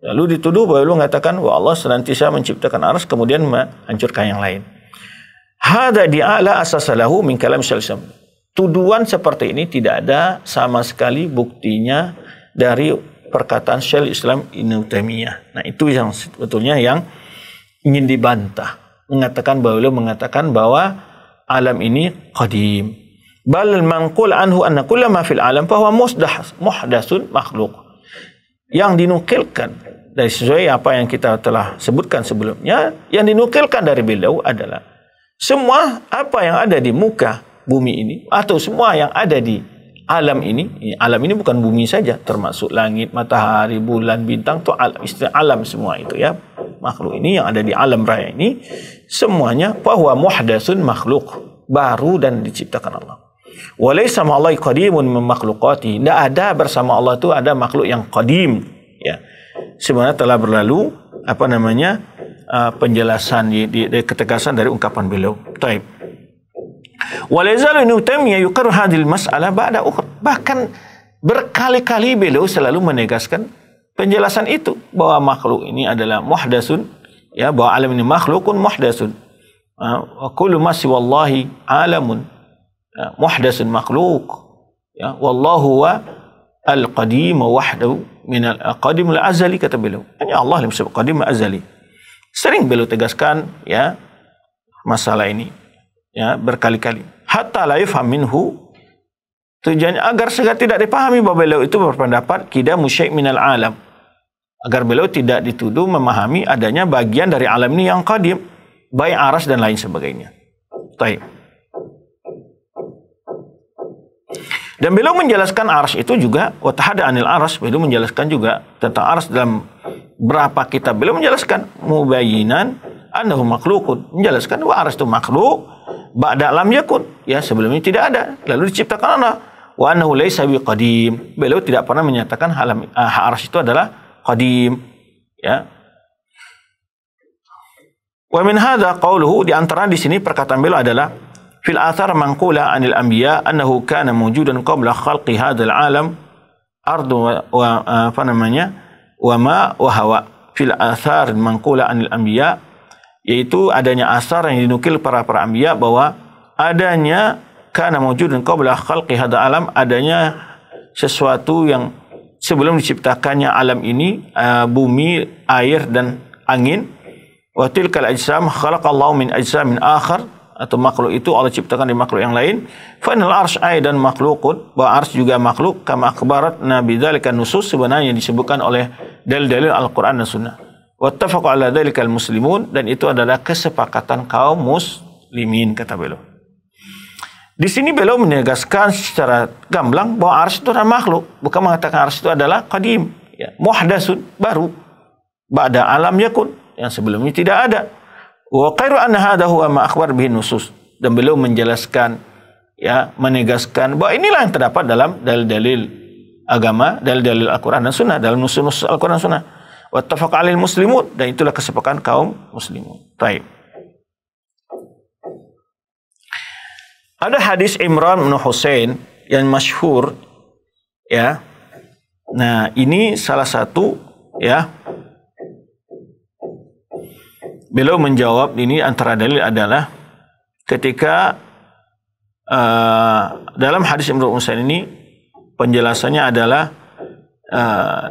Lalu dituduh bahwa lu mengatakan bahwa Allah senantiasa menciptakan aras kemudian menghancurkan yang lain. Hada di'ala asasalahu min kalam syalsam. Tuduhan seperti ini tidak ada sama sekali buktinya dari perkataan Syekh Islam Ibnu Taimiyah. Nah, itu yang sebetulnya yang ingin dibantah. Mengatakan bahwa beliau mengatakan bahwa alam ini qadim. Bal manqul anhu anna kullama fil alam fahuwa musdah muhdasun makhluq yang dinukilkan dari sesuai apa yang kita telah sebutkan sebelumnya, yang dinukilkan dari beliau adalah semua apa yang ada di muka bumi ini atau semua yang ada di alam ini, alam ini bukan bumi saja, termasuk langit, matahari, bulan, bintang, itu alam, istri alam semua itu ya. Makhluk ini yang ada di alam raya ini semuanya bahwa muhdasun makhluk baru dan diciptakan Allah sama Allah qadimun memakhlukati Tidak ada bersama Allah itu ada makhluk yang qadim. Ya. Sebenarnya telah berlalu apa namanya uh, penjelasan di, di, di, ketegasan dari ungkapan beliau. Taib. Walaizalu Nutamiyah yukar hadil masalah ba'da ukhra. Bahkan berkali-kali beliau selalu menegaskan penjelasan itu bahwa makhluk ini adalah muhdasun ya bahwa alam ini makhlukun muhdasun. Uh, wa kullu ma siwallahi alamun ya, muhdasun makhluk ya wallahu wa al qadim wa wahdahu min al eh, qadim al azali kata beliau hanya Allah yang disebut qadim al azali sering beliau tegaskan ya masalah ini ya berkali-kali hatta la yufham minhu tujuannya agar segera tidak dipahami bahwa beliau itu berpendapat kida min al alam agar beliau tidak dituduh memahami adanya bagian dari alam ini yang qadim baik aras dan lain sebagainya. Baik. Dan beliau menjelaskan aras itu juga watahada anil aras. Beliau menjelaskan juga tentang aras dalam berapa kitab. Beliau menjelaskan mubayinan anahu makhlukun. Menjelaskan wa aras itu makhluk. Ba'da lam yakun. Ya sebelumnya tidak ada. Lalu diciptakan Allah. Wa anahu laysa qadim. Beliau tidak pernah menyatakan halam, ah, eh, aras itu adalah qadim. Ya. Wa min hadha qawluhu di antara di sini perkataan beliau adalah في الآثار manqula anil anbiya annahu kana mawjudan qabla khalqi hadzal alam ardu wa, wa apa namanya wa ma wa hawa fil athar yaitu adanya asar yang dinukil para para anbiya bahwa adanya karena kana mawjudan qabla khalqi hadzal alam adanya sesuatu yang sebelum diciptakannya alam ini eh, bumi, air dan angin wa tilkal ajsam khalaqallahu min ajsamin akhar atau makhluk itu Allah ciptakan di makhluk yang lain. final arsh dan makhlukun. Bahwa arsh juga makhluk. Kama akbarat nabi dalikan nusus sebenarnya disebutkan oleh dalil-dalil Al-Quran dan Sunnah. Wattafaku ala dhalikal muslimun. Dan itu adalah kesepakatan kaum muslimin kata beliau. Di sini beliau menegaskan secara gamblang bahwa arsh itu adalah makhluk. Bukan mengatakan arsh itu adalah qadim. Ya, muhdasun, baru. Ba'da alam yakun. Yang sebelumnya tidak ada Wa qairu anna hadha huwa ma akhbar bihi nusus. Dan beliau menjelaskan ya, menegaskan bahwa inilah yang terdapat dalam dalil-dalil agama, dalil-dalil Al-Qur'an dan Sunnah, dalam nusus-nusus Al-Qur'an dan Sunnah. Wattafaq alil muslimun dan itulah kesepakatan kaum muslimun. Taib. Ada hadis Imran bin Hussein yang masyhur ya. Nah, ini salah satu ya Beliau menjawab ini antara dalil adalah ketika uh, dalam hadis Imru Husain ini penjelasannya adalah uh,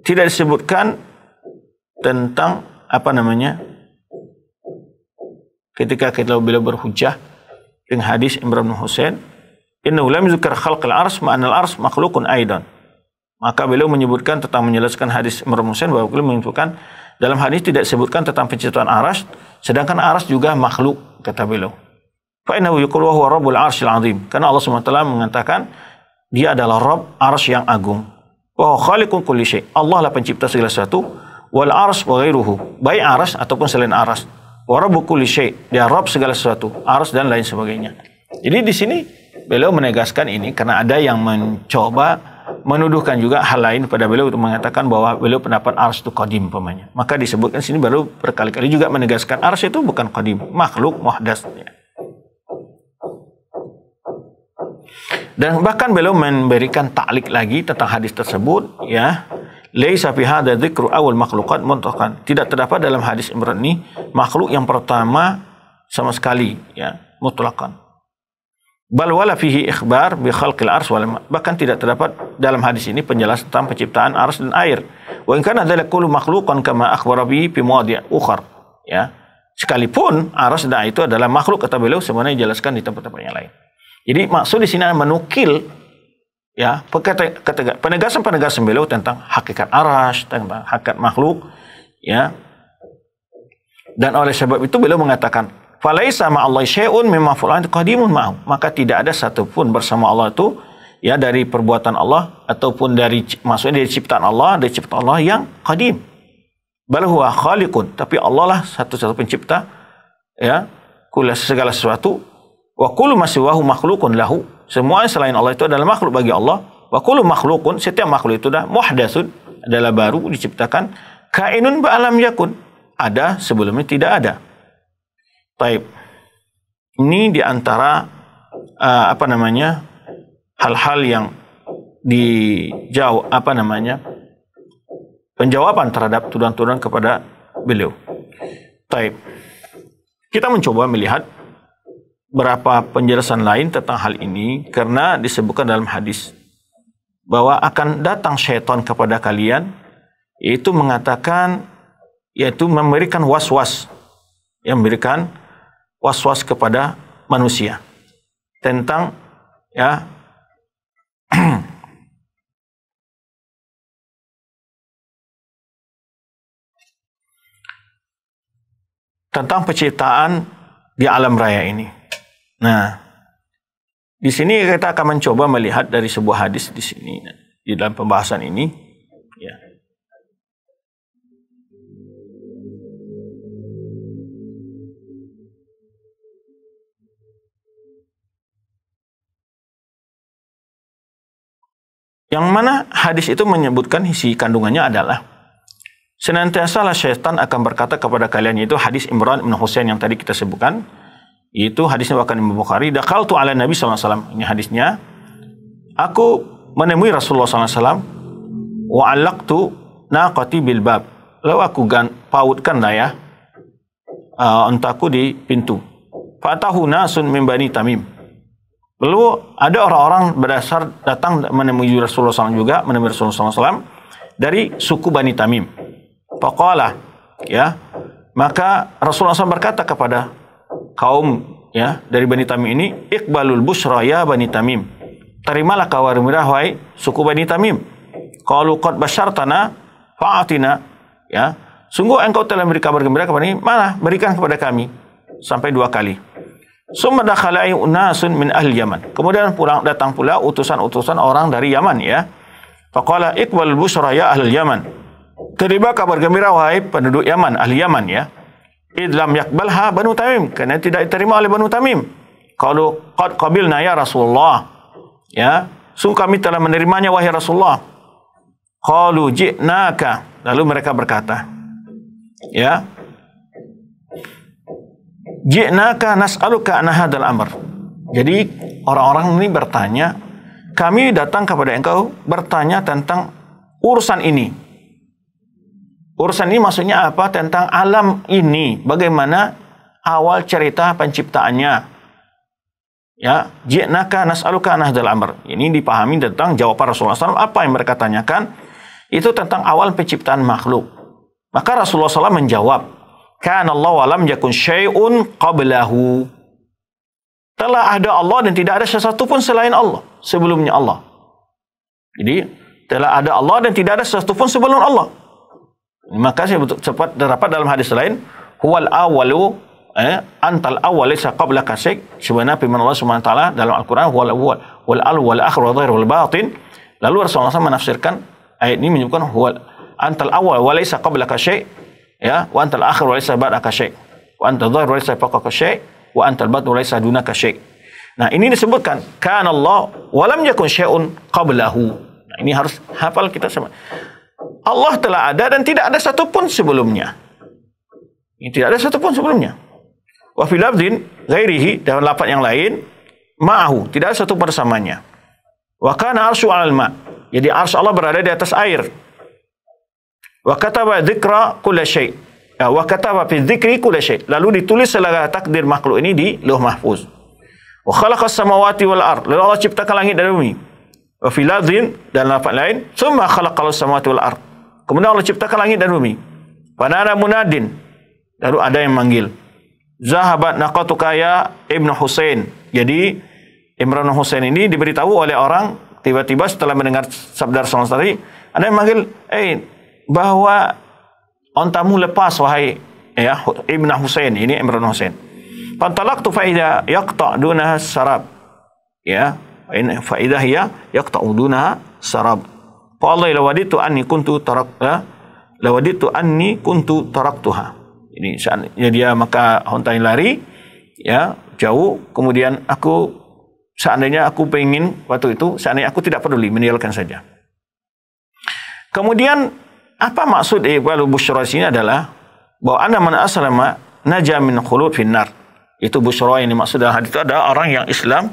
tidak disebutkan tentang apa namanya ketika kita beliau berhujah dengan hadis Imran bin Husain innahu lam yuzkar khalqal ars ma'anal ars makhluqun aidan maka beliau menyebutkan tentang menjelaskan hadis Imran bin Husain bahwa beliau menyebutkan dalam hadis tidak disebutkan tentang penciptaan aras, sedangkan aras juga makhluk, kata beliau. Fa'inahu yukul wa huwa rabbul arshil azim. Karena Allah SWT mengatakan, dia adalah Rabb ars yang agung. Wa khaliqun kulli syai. Allah lah pencipta segala sesuatu. Wal ars wa ghairuhu. Baik aras ataupun selain aras. Wa rabbu kulli syai. Dia Rabb segala sesuatu. Aras dan lain sebagainya. Jadi di sini beliau menegaskan ini karena ada yang mencoba menuduhkan juga hal lain pada beliau untuk mengatakan bahwa beliau pendapat ars itu kodim pemanya. Maka disebutkan sini baru berkali-kali juga menegaskan ars itu bukan kodim makhluk muhdasnya. Dan bahkan beliau memberikan taklik lagi tentang hadis tersebut ya. Laisa fi hadza dzikru awal makhluqat muntahkan. Tidak terdapat dalam hadis Imran ini makhluk yang pertama sama sekali ya, mutlakan. Bal wala fihi ikhbar bi khalqil ars wal Bahkan tidak terdapat dalam hadis ini penjelasan tentang penciptaan ars dan air. Wa in kana dzalika kullu makhluqan kama akhbara bi fi mawadhi' ukhar. Ya. Sekalipun ars dan air itu adalah makhluk kata beliau sebenarnya dijelaskan di tempat-tempat yang lain. Jadi maksud di sini menukil ya penegasan-penegasan beliau tentang hakikat aras, tentang hakikat makhluk ya. Dan oleh sebab itu beliau mengatakan Falaisa Allah syai'un mimma fulan qadimun mau, Maka tidak ada satupun bersama Allah itu ya dari perbuatan Allah ataupun dari maksudnya dari ciptaan Allah, dari ciptaan Allah yang qadim. Bal huwa khaliqun, tapi Allah lah satu-satu pencipta ya kula segala sesuatu wa masih wahum makhlukun lahu. Semua selain Allah itu adalah makhluk bagi Allah. Wa kullu makhluqun, setiap makhluk itu dah muhdatsun, adalah baru diciptakan kainun ba'alam yakun. Ada sebelumnya tidak ada Taib. Ini diantara uh, eh, apa namanya hal-hal yang dijawab apa namanya penjawaban terhadap tuduhan-tuduhan kepada beliau. Taib. Kita mencoba melihat berapa penjelasan lain tentang hal ini karena disebutkan dalam hadis bahwa akan datang syaitan kepada kalian yaitu mengatakan yaitu memberikan was-was yang memberikan was-was kepada manusia tentang ya tentang penciptaan di alam raya ini. Nah, di sini kita akan mencoba melihat dari sebuah hadis di sini di dalam pembahasan ini Yang mana hadis itu menyebutkan isi kandungannya adalah lah syaitan akan berkata kepada kalian yaitu hadis Imran bin Husain yang tadi kita sebutkan itu hadisnya bahkan Imam Bukhari tu ala Nabi SAW ini hadisnya aku menemui Rasulullah SAW wa alaqtu naqati bil bab lalu aku gan, pautkan lah ya uh, ontaku di pintu fatahu nasun min bani tamim Lalu ada orang-orang berdasar datang menemui Rasulullah SAW juga, menemui Rasulullah SAW dari suku Bani Tamim. Pokoklah, ya. Maka Rasulullah SAW berkata kepada kaum ya dari Bani Tamim ini, "Iqbalul busra ya Bani Tamim." Terimalah kawar gembira suku Bani Tamim. kot besar tanah, fa'atina, ya. Sungguh engkau telah memberi kabar gembira kepada kami, mana berikan kepada kami sampai dua kali. Summa dakhalai unasun min ahli Yaman. Kemudian pulang datang pula utusan-utusan orang dari Yaman ya. Faqala ikbal busra ya ahli Yaman. Terima kabar gembira wahai penduduk Yaman, ahli Yaman ya. Idlam yakbalha Banu Tamim, karena tidak diterima oleh Banu Tamim. Kalau qad qabilna ya Rasulullah. Ya, sungguh kami telah menerimanya wahai Rasulullah. Qalu ji'naka. Lalu mereka berkata, ya, Ji'naka nas'aluka an hadzal amr. Jadi orang-orang ini bertanya, kami datang kepada engkau bertanya tentang urusan ini. Urusan ini maksudnya apa? Tentang alam ini, bagaimana awal cerita penciptaannya. Ya, ji'naka nas'aluka an hadzal amr. Ini dipahami tentang jawaban Rasulullah SAW apa yang mereka tanyakan itu tentang awal penciptaan makhluk. Maka Rasulullah SAW menjawab, Kana Allah wa lam yakun syai'un qablahu. Telah ada Allah dan tidak ada sesuatu pun selain Allah sebelumnya Allah. Jadi telah ada Allah dan tidak ada sesuatu pun sebelum Allah. Maka saya betul cepat terdapat dalam hadis lain, huwal awalu eh, antal awal laisa qabla kasik sebenarnya firman Allah Subhanahu wa taala dalam Al-Qur'an wal awal wal al wal akhir wa zahir wal batin lalu Rasulullah SAW menafsirkan ayat ini menyebutkan huwal antal awal wa laisa qabla kasik ya wa antal akhir wa laysa ba'daka syai' wa antal dhahir wa laysa fawqaka syai' wa antal batin wa laysa dunaka syai' Nah, ini disebutkan kana Allah wa lam yakun syai'un qablahu. Nah, ini harus hafal kita sama. Allah telah ada dan tidak ada satupun sebelumnya. Ini tidak ada satupun sebelumnya. Wa fil abdin ghairihi dalam lafaz yang lain ma'ahu, tidak ada satu persamanya. Wa kana arsyu 'alal ma'. Jadi arsy Allah berada di atas air. Wakataba dzikra kula syai. Ya, wa kataba fi dzikri syai. Lalu ditulis segala takdir makhluk ini di Lauh Mahfuz. Wa khalaqas samawati wal ard. Lalu Allah ciptakan langit dan bumi. Wa fi ladzin dan lafaz lain, summa khalaqal samawati wal ard. Kemudian Allah ciptakan langit dan bumi. Panara munadin. Lalu ada yang manggil. Zahabat naqatukaya Ibnu Husain. Jadi Imran Husain ini diberitahu oleh orang tiba-tiba setelah mendengar sabda Rasulullah tadi, ada yang manggil, eh bahwa ontamu lepas wahai ya Ibn Husain ini Imran Husain. Pantalaqtu faida yaqta dunaha sarab. Ya, in faida hiya yaqta dunaha sarab. Fa Allah lawaditu anni kuntu tarak ya, lawaditu anni kuntu taraktuha. Ini saatnya dia maka hontai lari ya jauh kemudian aku seandainya aku pengin waktu itu seandainya aku tidak peduli meninggalkan saja. Kemudian apa maksud iqbalu busyra sini adalah bahwa anda man aslama naja min khulud finnar. Itu busyra yang dimaksud dalam hadis itu adalah orang yang Islam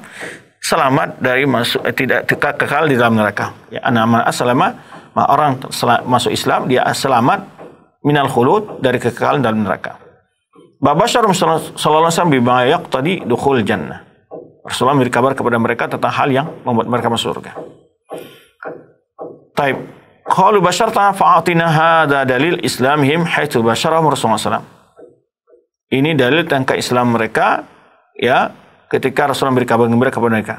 selamat dari masuk eh, tidak kekal di dalam neraka. Ya, anda mana aslama ma orang masuk Islam dia selamat minal khulud dari kekekalan dalam neraka. Babashar sallallahu alaihi wasallam bima tadi dukhul jannah. Rasulullah memberi kabar kepada mereka tentang hal yang membuat mereka masuk surga. Taib. Bashar ta fa'atina hada dalil islamihim haitsu basyarahum Rasulullah SAW. Ini dalil tentang keislam mereka ya ketika Rasulullah memberi kabar gembira kepada mereka.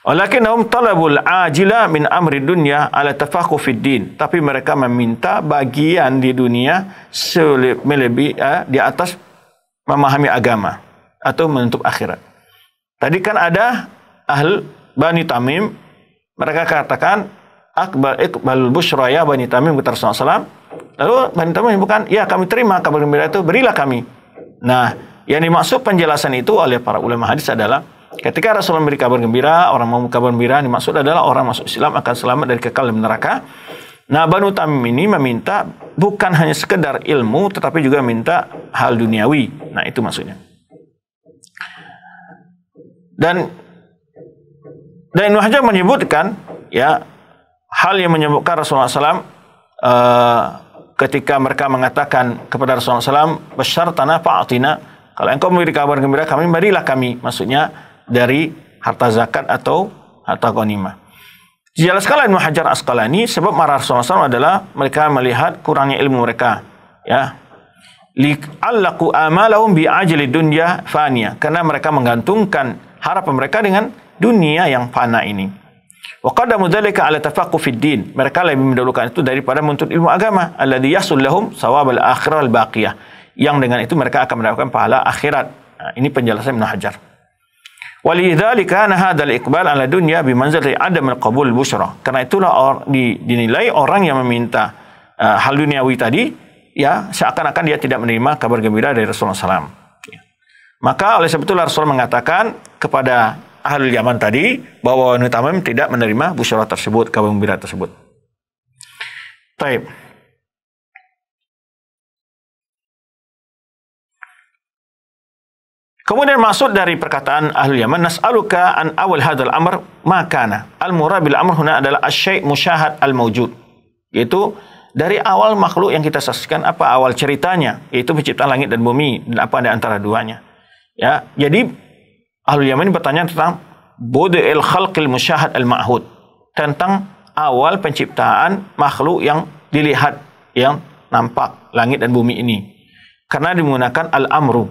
Walakinnahum talabul ajila min amri dunya ala tafaquh fid din. Tapi mereka meminta bagian di dunia melebihi eh, di atas memahami agama atau menutup akhirat. Tadi kan ada ahl Bani Tamim mereka katakan akbar ikbal busyra ya Bani Tamim kata Rasulullah SAW. Lalu Bani Tamim bukan, ya kami terima kabar gembira itu, berilah kami. Nah, yang dimaksud penjelasan itu oleh para ulama hadis adalah ketika Rasul memberi kabar gembira, orang mau kabar gembira, yang dimaksud adalah orang masuk Islam akan selamat dari kekal dan neraka. Nah, Banu Tamim ini meminta bukan hanya sekedar ilmu, tetapi juga minta hal duniawi. Nah, itu maksudnya. Dan dan Ibnu Hajar menyebutkan ya hal yang menyebutkan Rasulullah SAW uh, eh, ketika mereka mengatakan kepada Rasulullah SAW, besar tanah fa'atina, kalau engkau memberi kabar gembira kami, berilah kami. Maksudnya dari harta zakat atau harta ghanimah. Dijelaskan oleh Hajar Asqalani sebab marah Rasulullah SAW adalah mereka melihat kurangnya ilmu mereka. Ya, li'allaku amalahum bi ajli dunya fania karena mereka menggantungkan harapan mereka dengan dunia yang fana ini. Wakada qadamu dzalika ala tafaqquh fid Mereka lebih mendahulukan itu daripada menuntut ilmu agama, alladhi yahsul lahum sawab al al baqiyah. Yang dengan itu mereka akan mendapatkan pahala akhirat. Nah, ini penjelasan Ibn Hajar. Walidzalika kana hadzal iqbal ala dunya bi manzilati adam al qabul busyra. Karena itulah or, di, dinilai orang yang meminta uh, hal duniawi tadi ya seakan-akan dia tidak menerima kabar gembira dari Rasulullah SAW. Ya. Maka oleh sebab itu Rasul mengatakan kepada ahlul Yaman tadi bahwa wanita Tamim tidak menerima busurah tersebut, kabar bira tersebut. Taib. Kemudian maksud dari perkataan ahli Yaman, Nas'aluka an awal hadal amr makana. Al-murabil amr huna adalah asyai musyahad al-mawjud. Yaitu dari awal makhluk yang kita saksikan apa awal ceritanya yaitu penciptaan langit dan bumi dan apa ada antara duanya ya jadi Ahlul Yaman bertanya tentang Bode al khalqil musyahad al ma'hud. Tentang awal penciptaan makhluk yang dilihat, yang nampak, langit dan bumi ini. Karena dimenggunakan al-amru.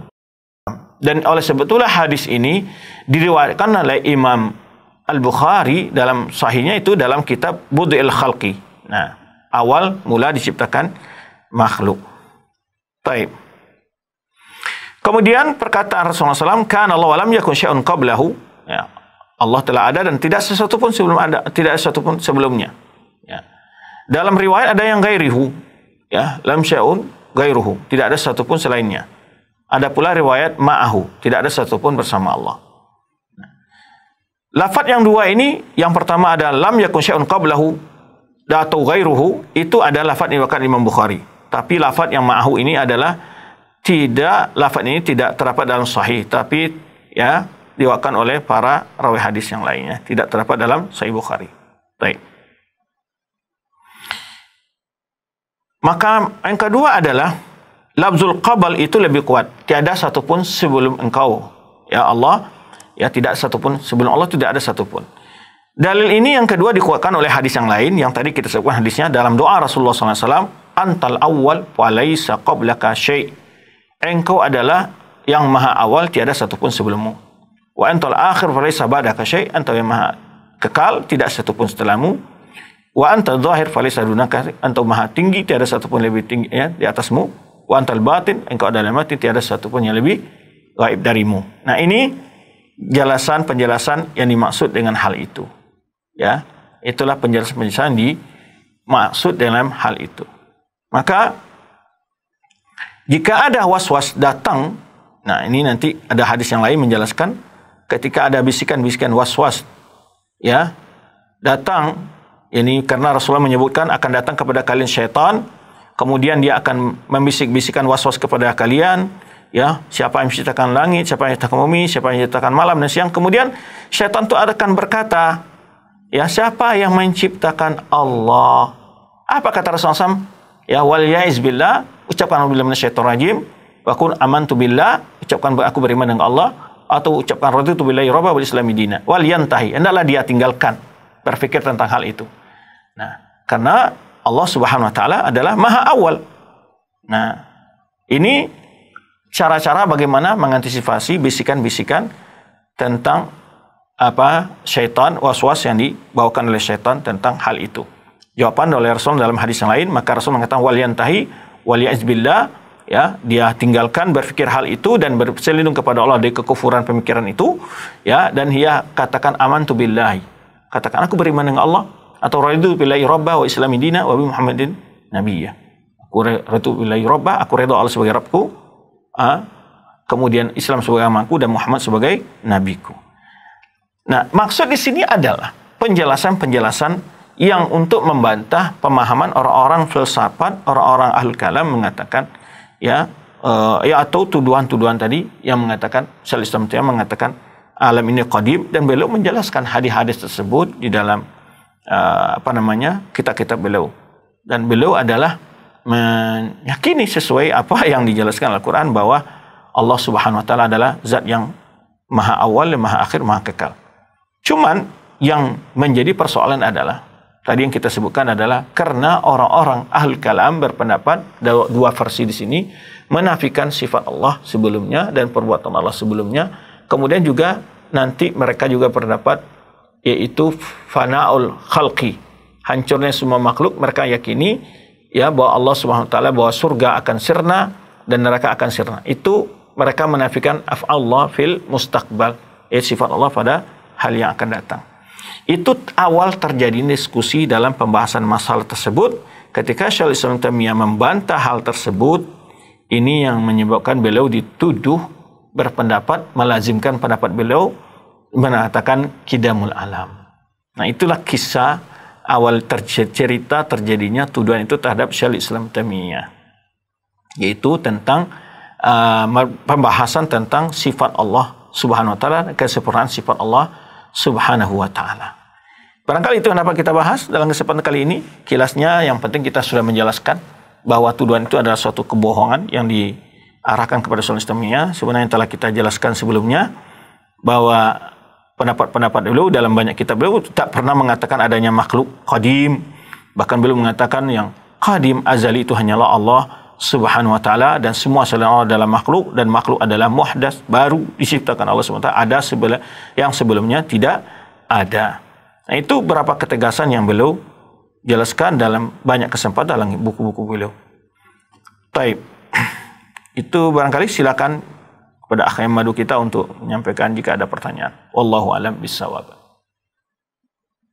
Dan oleh sebetulnya hadis ini diriwayatkan oleh Imam Al-Bukhari dalam sahihnya itu dalam kitab Bode al Khalqi. Nah, awal mula diciptakan makhluk. Baik. Kemudian perkataan Rasulullah SAW, kan Allah alam yakun syai'un qablahu. Ya, Allah telah ada dan tidak sesuatu pun sebelum ada, tidak sesuatu pun sebelumnya. Ya. Dalam riwayat ada yang gairihu, ya, lam syai'un gairuhu, tidak ada sesuatu pun selainnya. Ada pula riwayat ma'ahu, tidak ada sesuatu pun bersama Allah. Ya. Lafat yang dua ini, yang pertama ada lam yakun syai'un qablahu atau gairuhu, itu ada lafat riwayat Imam Bukhari. Tapi lafat yang ma'ahu ini adalah tidak lafaz ini tidak terdapat dalam sahih tapi ya diwakilkan oleh para rawi hadis yang lainnya tidak terdapat dalam sahih Bukhari. Baik. Maka yang kedua adalah labzul qabal itu lebih kuat. Tiada satupun sebelum engkau. Ya Allah, ya tidak satupun sebelum Allah tidak ada satupun. Dalil ini yang kedua dikuatkan oleh hadis yang lain yang tadi kita sebutkan hadisnya dalam doa Rasulullah SAW. Antal awal walaysa qablaka syai' Engkau adalah yang maha awal tiada satupun sebelummu. Wa antal akhir falaysa ba'daka syai' anta yang maha kekal tidak satupun setelahmu. Wa anta zahir falaysa dunaka yang maha tinggi tiada satupun lebih tinggi ya, di atasmu. Wa antal batin engkau adalah mati tiada satupun yang lebih gaib darimu. Nah ini jelasan penjelasan yang dimaksud dengan hal itu. Ya, itulah penjelasan-penjelasan dimaksud dalam hal itu. Maka jika ada was-was datang, nah ini nanti ada hadis yang lain menjelaskan ketika ada bisikan-bisikan was-was ya datang ini karena Rasulullah menyebutkan akan datang kepada kalian syaitan kemudian dia akan membisik-bisikan was-was kepada kalian ya siapa yang menciptakan langit siapa yang menciptakan bumi siapa yang menciptakan malam dan siang kemudian syaitan itu akan berkata ya siapa yang menciptakan Allah apa kata Rasulullah SAW ya wal yaiz billah ucapkan alhamdulillah rajim, wa kun amantu billah, ucapkan aku beriman dengan Allah atau ucapkan raditu billahi rabba wal islami dina. Wal yantahi, hendaklah dia tinggalkan berpikir tentang hal itu. Nah, karena Allah Subhanahu wa taala adalah maha awal. Nah, ini cara-cara bagaimana mengantisipasi bisikan-bisikan tentang apa syaitan was-was yang dibawakan oleh syaitan tentang hal itu. Jawaban oleh Rasul dalam hadis yang lain, maka Rasul mengatakan wal yantahi waliyazbillah ya dia tinggalkan berpikir hal itu dan berselindung kepada Allah dari kekufuran pemikiran itu ya dan dia katakan aman tu billahi katakan aku beriman dengan Allah atau radu billahi rabba wa islami dina wa bi muhammadin nabiyya aku radu billahi rabba aku redha Allah sebagai Rabbku ha? kemudian Islam sebagai amanku dan Muhammad sebagai nabiku nah maksud di sini adalah penjelasan-penjelasan yang untuk membantah pemahaman orang-orang filsafat, orang-orang ahli kalam mengatakan ya uh, ya atau tuduhan-tuduhan tadi yang mengatakan Islam Taimiyah mengatakan alam ini qadim dan beliau menjelaskan hadis-hadis tersebut di dalam uh, apa namanya kitab-kitab beliau dan beliau adalah meyakini sesuai apa yang dijelaskan Al-Qur'an bahwa Allah Subhanahu wa taala adalah zat yang maha awal, maha akhir, maha kekal. Cuman yang menjadi persoalan adalah Tadi yang kita sebutkan adalah karena orang-orang ahli kalam berpendapat dua versi di sini menafikan sifat Allah sebelumnya dan perbuatan Allah sebelumnya. Kemudian juga nanti mereka juga berpendapat yaitu fanaul khalqi, hancurnya semua makhluk mereka yakini ya bahwa Allah Subhanahu wa taala bahwa surga akan sirna dan neraka akan sirna. Itu mereka menafikan af'allah fil mustaqbal, ya sifat Allah pada hal yang akan datang. Itu awal terjadi diskusi dalam pembahasan masalah tersebut. Ketika Syaikhul Islam Tamiya membantah hal tersebut, ini yang menyebabkan beliau dituduh berpendapat, melazimkan pendapat beliau mengatakan kidamul alam. Nah itulah kisah awal ter cerita terjadinya tuduhan itu terhadap Syaikhul Islam Tamiya. Yaitu tentang uh, pembahasan tentang sifat Allah Subhanahu wa taala, kesempurnaan sifat Allah Subhanahu wa taala. Barangkali itu kenapa kita bahas dalam kesempatan kali ini. Kilasnya yang penting kita sudah menjelaskan bahwa tuduhan itu adalah suatu kebohongan yang diarahkan kepada soal sistemnya. Sebenarnya yang telah kita jelaskan sebelumnya bahwa pendapat-pendapat dulu dalam banyak kitab beliau tak pernah mengatakan adanya makhluk qadim. Bahkan belum mengatakan yang qadim azali itu hanyalah Allah subhanahu wa ta'ala dan semua selain Allah adalah makhluk dan makhluk adalah muhdas baru diciptakan Allah subhanahu wa ta'ala ada sebelah yang sebelumnya tidak ada. Nah itu berapa ketegasan yang beliau jelaskan dalam banyak kesempatan dalam buku-buku beliau. Taib. Itu barangkali silakan kepada akhir madu kita untuk menyampaikan jika ada pertanyaan. Wallahu alam bisawab.